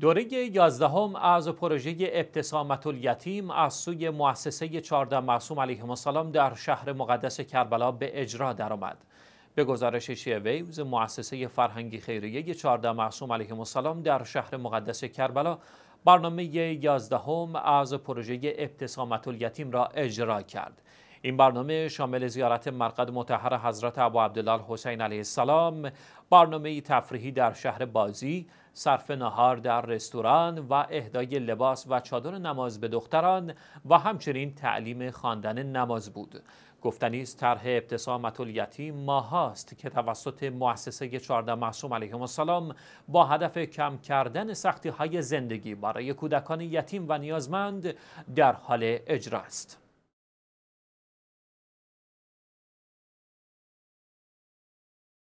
دوره یازدهم از پروژه ابتسامت الیتیم از سوی مؤسسه 14 معصوم علیه السلام در شهر مقدس کربلا به اجرا درآمد. به گزارش شیعه ویوز مؤسسه فرهنگی خیریه 14 معصوم علیه السلام در شهر مقدس کربلا برنامه یازدهم از پروژه ابتسامت الیتیم را اجرا کرد. این برنامه شامل زیارت مرقد متحر حضرت ابو عبدالله حسین علیه السلام برنامه تفریحی در شهر بازی صرف نهار در رستوران و اهدای لباس و چادر نماز به دختران و همچنین تعلیم خواندن نماز بود گفتنی است طرح ابتسامت الیتیم ماهاست که توسط مؤسسه 14 معصوم علیهم السلام با هدف کم کردن سختی های زندگی برای کودکان یتیم و نیازمند در حال اجرا است